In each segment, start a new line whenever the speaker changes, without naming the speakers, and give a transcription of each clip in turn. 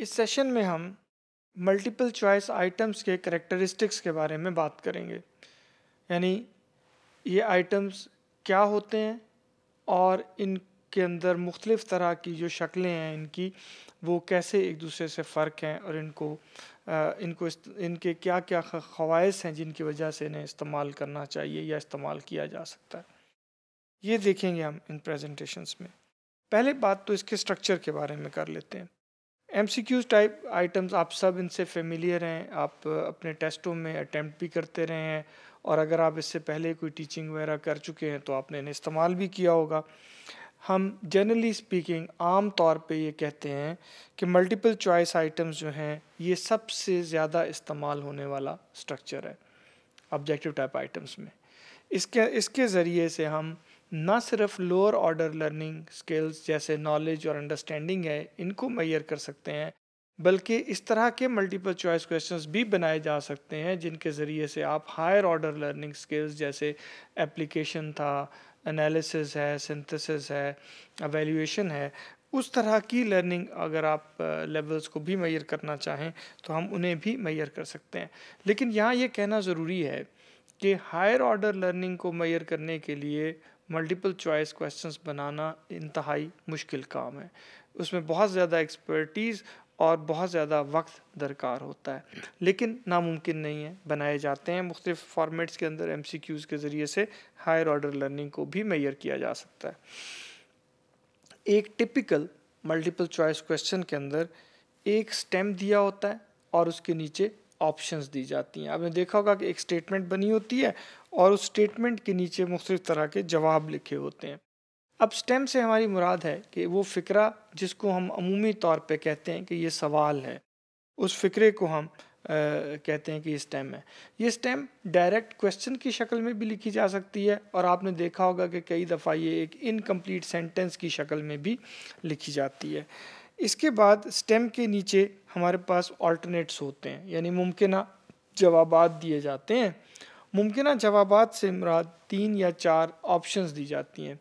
इस सेशन में हम मल्टीपल चॉइस आइटम्स के करेक्टरिस्टिक्स के बारे में बात करेंगे यानी ये आइटम्स क्या होते हैं और इनके अंदर मुख्तलिफ़ तरह की जो शक्लें हैं इनकी वो कैसे एक दूसरे से फ़र्क हैं और इनको इनको इनके क्या क्या ख़वास हैं जिनकी वजह से इन्हें इस्तेमाल करना चाहिए या इस्तेमाल किया जा सकता है ये देखेंगे हम इन प्रेजेंटेशंस में पहले बात तो इसके स्ट्रक्चर के बारे में कर लेते हैं M C Qs type items आप सब इनसे फेमिलियर हैं आप अपने टेस्टों में अटैम्प्ट भी करते रहे हैं और अगर आप इससे पहले कोई टीचिंग वगैरह कर चुके हैं तो आपने इन्हें इस्तेमाल भी किया होगा हम जनरली स्पीकिंग आम तौर पे ये कहते हैं कि मल्टीपल चॉइस आइटम्स जो हैं ये सबसे ज़्यादा इस्तेमाल होने वाला स्ट्रक्चर है ऑब्जेक्टिव टाइप आइटम्स में इसके इसके ज़रिए से हम ना सिर्फ लोअर ऑर्डर लर्निंग स्किल्स जैसे नॉलेज और अंडरस्टैंडिंग है इनको मैयर कर सकते हैं बल्कि इस तरह के मल्टीपल चॉइस क्वेश्चंस भी बनाए जा सकते हैं जिनके ज़रिए से आप हायर ऑर्डर लर्निंग स्किल्स जैसे एप्लीकेशन था एनालिसिस है सिंथेसिस है अवेल्यूशन है उस तरह की लर्निंग अगर आप लेवल्स को भी मैयर करना चाहें तो हम उन्हें भी मैयर कर सकते हैं लेकिन यहाँ ये कहना ज़रूरी है कि हायर ऑर्डर लर्निंग को मैयर करने के लिए मल्टीपल चॉइस क्वेश्चंस बनाना इंतहाई मुश्किल काम है उसमें बहुत ज़्यादा एक्सपर्टीज़ और बहुत ज़्यादा वक्त दरकार होता है लेकिन नामुमकिन नहीं है बनाए जाते हैं मुख्तु फॉर्मेट्स के अंदर एम के ज़रिए से हायर ऑर्डर लर्निंग को भी मैयर किया जा सकता है एक टिपिकल मल्टीपल चॉइस क्वेश्चन के अंदर एक स्टेम दिया होता है और उसके नीचे ऑप्शंस दी जाती हैं आपने देखा होगा कि एक स्टेटमेंट बनी होती है और उस स्टेटमेंट के नीचे मुख्तलिफ तरह के जवाब लिखे होते हैं अब स्टेम से हमारी मुराद है कि वो फ़िक्रा जिसको हम अमूमी तौर पर कहते हैं कि ये सवाल है उस फ़िक्रे को हम आ, कहते हैं कि ये स्टेम है ये स्टेम डायरेक्ट क्वेश्चन की शक्ल में भी लिखी जा सकती है और आपने देखा होगा कि कई दफ़ा ये एक इनकम्प्लीट सेंटेंस की शक्ल में भी लिखी जाती है इसके बाद स्टेम के नीचे हमारे पास ऑल्टरनेट्स होते हैं यानी मुमकिन जवाब दिए जाते हैं मुमकिन जवाब से मुराद तीन या चार ऑप्शन दी जाती हैं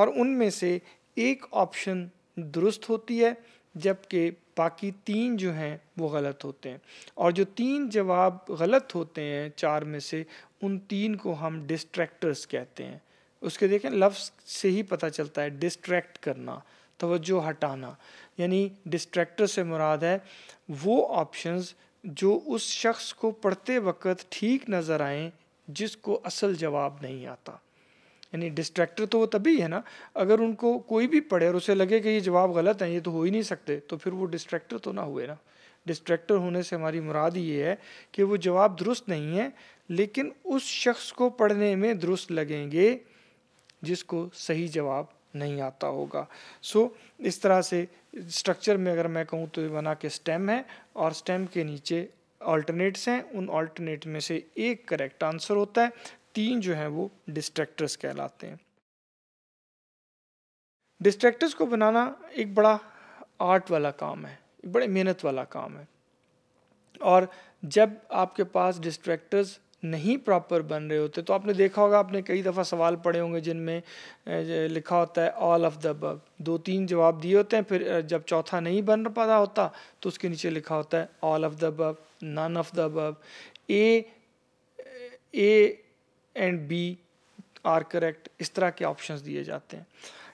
और उनमें से एक ऑप्शन दुरुस्त होती है जबकि बाकी तीन जो हैं वो गलत होते हैं और जो तीन जवाब गलत होते हैं चार में से उन तीन को हम डिस्ट्रैक्टर्स कहते हैं उसके देखें लफ्ज़ से ही पता चलता है डिस्ट्रैक्ट करना तोज्जो हटाना यानी डिस्ट्रैक्टर से मुराद है वो ऑप्शंस जो उस शख्स को पढ़ते वक्त ठीक नज़र आएँ जिसको असल जवाब नहीं आता यानी डिस्ट्रैक्टर तो वो तभी है ना अगर उनको कोई भी पढ़े और उसे लगे कि ये जवाब गलत है ये तो हो ही नहीं सकते तो फिर वो डिस्ट्रैक्टर तो ना हुए ना डिस्ट्रैक्टर होने से हमारी मुराद ये है कि वो जवाब दुरुस्त नहीं है लेकिन उस शख्स को पढ़ने में दुरुस्त लगेंगे जिसको सही जवाब नहीं आता होगा सो so, इस तरह से स्ट्रक्चर में अगर मैं कहूँ तो बना के स्टेम है और स्टेम के नीचे ऑल्टरनेट्स हैं उन ऑल्टरनेट में से एक करेक्ट आंसर होता है तीन जो हैं वो डिस्ट्रैक्टर्स कहलाते हैं डिस्ट्रैक्टर्स को बनाना एक बड़ा आर्ट वाला काम है बड़े मेहनत वाला काम है और जब आपके पास डिस्ट्रैक्टर्स नहीं प्रॉपर बन रहे होते तो आपने देखा होगा आपने कई दफ़ा सवाल पढ़े होंगे जिनमें लिखा होता है ऑल ऑफ द बब दो तीन जवाब दिए होते हैं फिर जब चौथा नहीं बन पा होता तो उसके नीचे लिखा होता है all of the above none of the above A A and B are correct इस तरह के ऑप्शंस दिए जाते हैं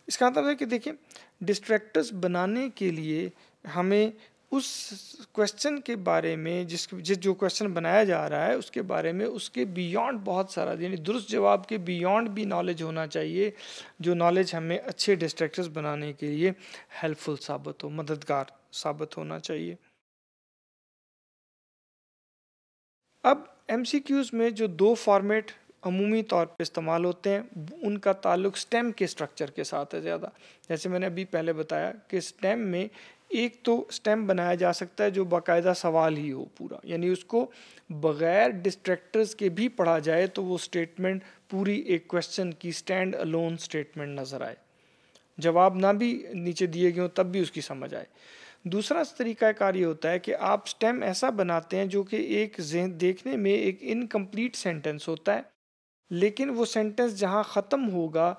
इसका मतलब है कि देखिए डिस्ट्रैक्टर्स बनाने के लिए हमें उस क्वेश्चन के बारे में जिस जिस जो क्वेश्चन बनाया जा रहा है उसके बारे में उसके बियॉन्ड बहुत सारा यानी दुरुस्त जवाब के बियॉन्ड भी नॉलेज होना चाहिए जो नॉलेज हमें अच्छे डिस्ट्रैक्टर्स बनाने के लिए हेल्पफुल साबित हो मददगार साबित होना चाहिए अब एम में जो दो फॉर्मेट अमूमी तौर पे इस्तेमाल होते हैं उनका ताल्लुक स्टेम के स्ट्रक्चर के साथ है ज़्यादा जैसे मैंने अभी पहले बताया कि स्टेम में एक तो स्टेम बनाया जा सकता है जो बाकायदा सवाल ही हो पूरा यानी उसको बगैर डिस्ट्रैक्टर्स के भी पढ़ा जाए तो वो स्टेटमेंट पूरी एक क्वेश्चन की स्टैंड अलोन स्टेटमेंट नज़र आए जवाब ना भी नीचे दिए गए हों तब भी उसकी समझ आए दूसरा तरीका कार ये होता है कि आप स्टेम ऐसा बनाते हैं जो कि एक देखने में एक इनकम्प्लीट सेंटेंस होता है लेकिन वो सेंटेंस जहाँ ख़त्म होगा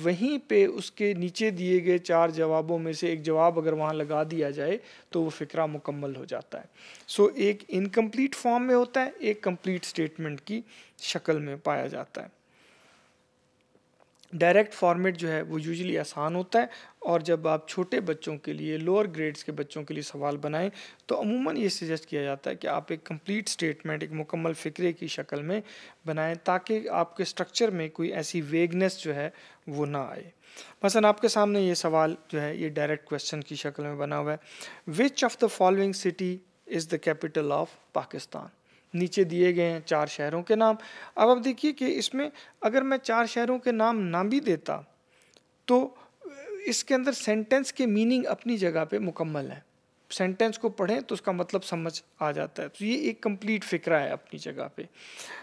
वहीं पे उसके नीचे दिए गए चार जवाबों में से एक जवाब अगर वहाँ लगा दिया जाए तो वो फ़िक्रा मुकम्मल हो जाता है सो so, एक इनकम्प्लीट फॉर्म में होता है एक कंप्लीट स्टेटमेंट की शक्ल में पाया जाता है डायरेक्ट फॉर्मेट जो है वो यूजली आसान होता है और जब आप छोटे बच्चों के लिए लोअर ग्रेड्स के बच्चों के लिए सवाल बनाएं तो अमूमन ये सजेस्ट किया जाता है कि आप एक कंप्लीट स्टेटमेंट एक मुकम्मल फ़िक्रे की शक्ल में बनाएं ताकि आपके स्ट्रक्चर में कोई ऐसी वेगनेस जो है वो ना आए मसलन आपके सामने ये सवाल जो है ये डायरेक्ट क्वेश्चन की शक्ल में बना हुआ है which of the following city is the capital of Pakistan नीचे दिए गए हैं चार शहरों के नाम अब आप देखिए कि इसमें अगर मैं चार शहरों के नाम ना भी देता तो इसके अंदर सेंटेंस के मीनिंग अपनी जगह पे मुकम्मल है सेंटेंस को पढ़ें तो उसका मतलब समझ आ जाता है तो ये एक कंप्लीट फिक्रा है अपनी जगह पे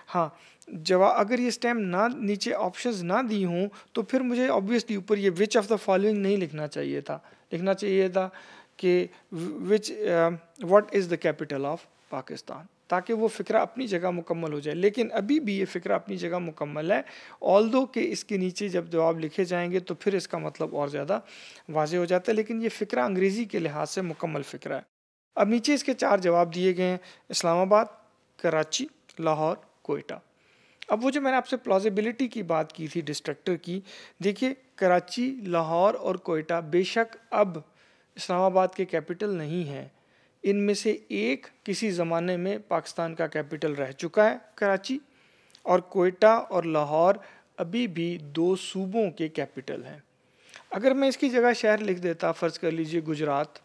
हाँ जवाब अगर ये स्टैम ना नीचे ऑप्शंस ना दी हों तो फिर मुझे ऑब्वियसली ऊपर ये विच ऑफ़ द फॉलोइंग नहीं लिखना चाहिए था लिखना चाहिए था कि which what is the capital of Pakistan ताकि वो फ़िक्रा अपनी जगह मुकम्मल हो जाए लेकिन अभी भी ये फ़िक्रा अपनी जगह मुकम्मल है ऑल दो के इसके नीचे जब जवाब लिखे जाएंगे तो फिर इसका मतलब और ज़्यादा वाजे हो जाता है लेकिन ये फ़िक्रा अंग्रेज़ी के लिहाज से मुकम्मल फ़िक्रा है अब नीचे इसके चार जवाब दिए गए हैं इस्लामाबाद कराची लाहौर कोयटा अब वो जो मैंने आपसे प्लॉजिबिलिटी की बात की थी डिस्ट्रक्टर की देखिए कराची लाहौर और कोयटा बेशक अब इस्लामाबाद के कैपिटल नहीं हैं इनमें से एक किसी ज़माने में पाकिस्तान का कैपिटल रह चुका है कराची और कोयटा और लाहौर अभी भी दो सूबों के कैपिटल हैं अगर मैं इसकी जगह शहर लिख देता फ़र्ज़ कर लीजिए गुजरात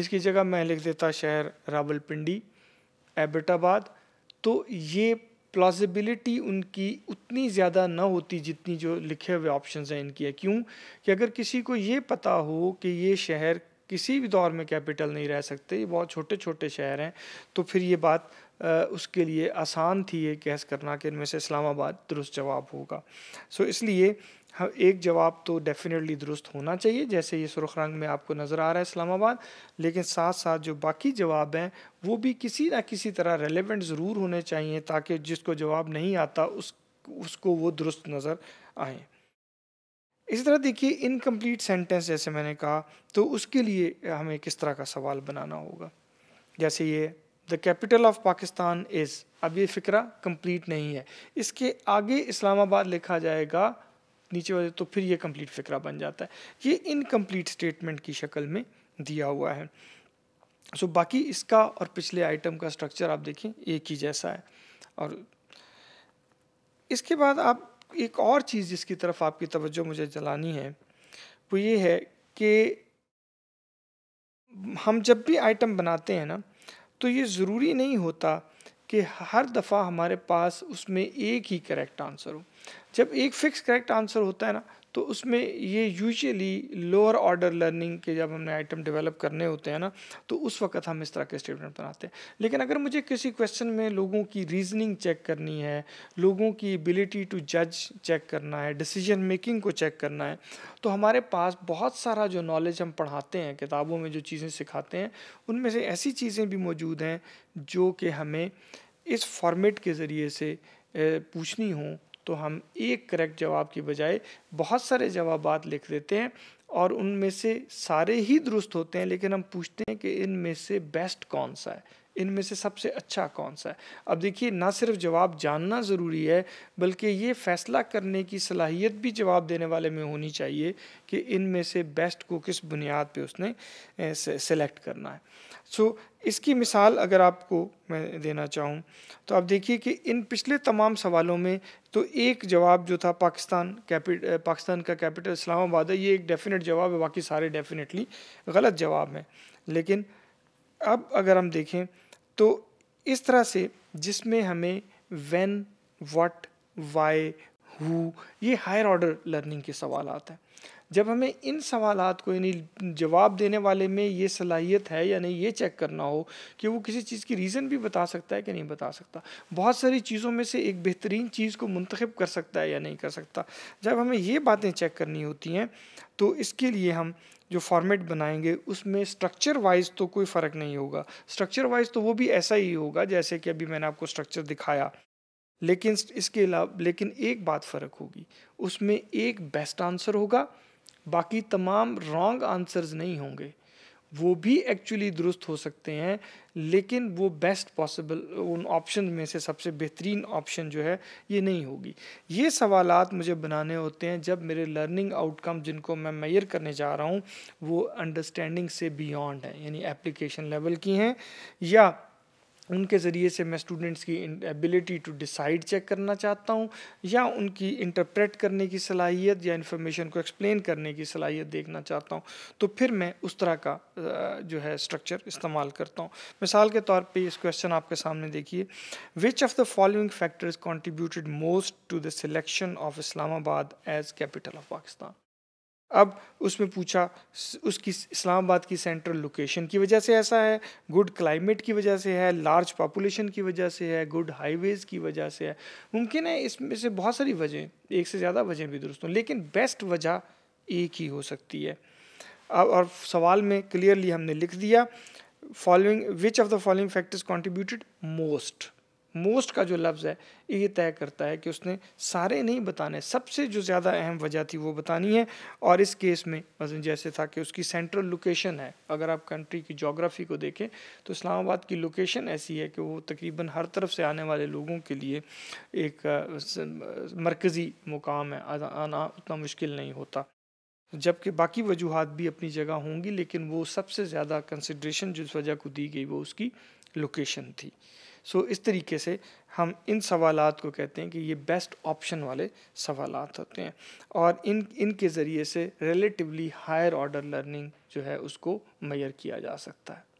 इसकी जगह मैं लिख देता शहर रावलपिंडी एबटाबाद तो ये प्लाजिबिलिटी उनकी उतनी ज़्यादा ना होती जितनी जो लिखे हुए ऑप्शन हैं इनकी है क्यों कि अगर किसी को ये पता हो कि ये शहर किसी भी दौर में कैपिटल नहीं रह सकते ये बहुत छोटे छोटे शहर हैं तो फिर ये बात उसके लिए आसान थी ये कैस करना कि इनमें से इस्लामाबाद दुरुस्त जवाब होगा सो इसलिए एक जवाब तो डेफिनेटली दुरुस्त होना चाहिए जैसे ये सुरख रंग में आपको नज़र आ रहा है इस्लामाबाद लेकिन साथ साथ जो बाकी जवाब हैं वो भी किसी ना किसी तरह रेलिवेंट ज़रूर होने चाहिए ताकि जिसको जवाब नहीं आता उस उसको वो दुरुस्त नज़र आएँ इसी तरह देखिए इनकम्प्लीट सेंटेंस जैसे मैंने कहा तो उसके लिए हमें किस तरह का सवाल बनाना होगा जैसे ये the capital of Pakistan is अब ये फ़िक्रा कंप्लीट नहीं है इसके आगे इस्लामाबाद लिखा जाएगा नीचे वाले तो फिर ये कंप्लीट फ़िक्रा बन जाता है ये इनकम्प्लीट स्टेटमेंट की शक्ल में दिया हुआ है सो बाकी इसका और पिछले आइटम का स्ट्रक्चर आप देखें एक ही जैसा है और इसके बाद आप एक और चीज़ जिसकी तरफ आपकी तवज्जो मुझे जलानी है वो ये है कि हम जब भी आइटम बनाते हैं ना तो ये ज़रूरी नहीं होता कि हर दफ़ा हमारे पास उसमें एक ही करेक्ट आंसर हो जब एक फिक्स करेक्ट आंसर होता है ना तो उसमें ये यूजुअली लोअर ऑर्डर लर्निंग के जब हमने आइटम डेवलप करने होते हैं ना तो उस वक्त हम इस तरह के स्टेटमेंट बनाते हैं लेकिन अगर मुझे किसी क्वेश्चन में लोगों की रीजनिंग चेक करनी है लोगों की एबिलिटी टू जज चेक करना है डिसीजन मेकिंग को चेक करना है तो हमारे पास बहुत सारा जो नॉलेज हम पढ़ाते हैं किताबों में जो चीज़ें सिखाते हैं उनमें से ऐसी चीज़ें भी मौजूद हैं जो कि हमें इस फॉर्मेट के ज़रिए से पूछनी हों तो हम एक करेक्ट जवाब की बजाय बहुत सारे जवाब लिख देते हैं और उनमें से सारे ही दुरुस्त होते हैं लेकिन हम पूछते हैं कि इनमें से बेस्ट कौन सा है इनमें से सबसे अच्छा कौन सा है अब देखिए ना सिर्फ जवाब जानना ज़रूरी है बल्कि ये फैसला करने की सलाहियत भी जवाब देने वाले में होनी चाहिए कि इनमें से बेस्ट को किस बुनियाद पे उसने सेलेक्ट करना है सो so, इसकी मिसाल अगर आपको मैं देना चाहूँ तो आप देखिए कि इन पिछले तमाम सवालों में तो एक जवाब जो था पाकिस्तान कैपिट पाकिस्तान का कैपिटल इस्लामाबाद है ये एक डेफिनेट जवाब है बाकी सारे डेफिनेटली गलत जवाब हैं लेकिन अब अगर हम देखें तो इस तरह से जिसमें हमें वेन वट वाई हु ये हायर ऑर्डर लर्निंग के सवाल आते हैं जब हमें इन सवाल को यानी जवाब देने वाले में ये सलाहियत है या नहीं ये चेक करना हो कि वो किसी चीज़ की रीज़न भी बता सकता है कि नहीं बता सकता बहुत सारी चीज़ों में से एक बेहतरीन चीज़ को मंतखब कर सकता है या नहीं कर सकता जब हमें ये बातें चेक करनी होती हैं तो इसके लिए हम जो फॉर्मेट बनाएंगे उसमें स्ट्रक्चर वाइज तो कोई फ़र्क नहीं होगा स्ट्रक्चर वाइज तो वो भी ऐसा ही होगा जैसे कि अभी मैंने आपको स्ट्रक्चर दिखाया लेकिन इसके अलावा लेकिन एक बात फ़र्क होगी उसमें एक बेस्ट आंसर होगा बाकी तमाम रॉन्ग आंसर्स नहीं होंगे वो भी एक्चुअली दुरुस्त हो सकते हैं लेकिन वो बेस्ट पॉसिबल उन ऑप्शन में से सबसे बेहतरीन ऑप्शन जो है ये नहीं होगी ये सवाल मुझे बनाने होते हैं जब मेरे लर्निंग आउटकम जिनको मैं मैयर करने जा रहा हूँ वो अंडरस्टैंडिंग से बियॉन्ड है यानी एप्लीकेशन लेवल की हैं या उनके ज़रिए से मैं स्टूडेंट्स की एबिलिटी टू डिसाइड चेक करना चाहता हूँ या उनकी इंटरप्रेट करने की सलाहियत या इन्फॉर्मेशन को एक्सप्लेन करने की सलाहियत देखना चाहता हूँ तो फिर मैं उस तरह का जो है स्ट्रक्चर इस्तेमाल करता हूँ मिसाल के तौर पे इस क्वेश्चन आपके सामने देखिए which of the following factors contributed most to the selection of Islamabad as capital of Pakistan अब उसमें पूछा उसकी इस्लामाबाद की सेंट्रल लोकेशन की वजह से ऐसा है गुड क्लाइमेट की वजह से है लार्ज पॉपुलेशन की वजह से है गुड हाईवेज़ की वजह से है मुमकिन है इसमें से बहुत सारी वजह एक से ज़्यादा वजह भी दुरुस्त हों लेकिन बेस्ट वजह एक ही हो सकती है अब और सवाल में क्लियरली हमने लिख दिया following which of the following factors contributed most most का जो लफ्ज़ है ये तय करता है कि उसने सारे नहीं बताने सबसे जो ज़्यादा अहम वजह थी वो बतानी है और इस केस में जैसे था कि उसकी सेंट्रल लोकेशन है अगर आप कंट्री की जोग्राफ़ी को देखें तो इस्लामाबाद की लोकेशन ऐसी है कि वो तकरीबन हर तरफ से आने वाले लोगों के लिए एक मरकज़ी मुकाम है आना उतना मुश्किल नहीं होता जबकि बाकी वजूहत भी अपनी जगह होंगी लेकिन वो सबसे ज़्यादा कंसिड्रेशन जिस वजह को दी गई वो उसकी लोकेशन थी सो इस तरीके से हम इन सवालात को कहते हैं कि ये बेस्ट ऑप्शन वाले सवालात होते हैं और इन इनके ज़रिए से रिलेटिवली हायर ऑर्डर लर्निंग जो है उसको मैयर किया जा सकता है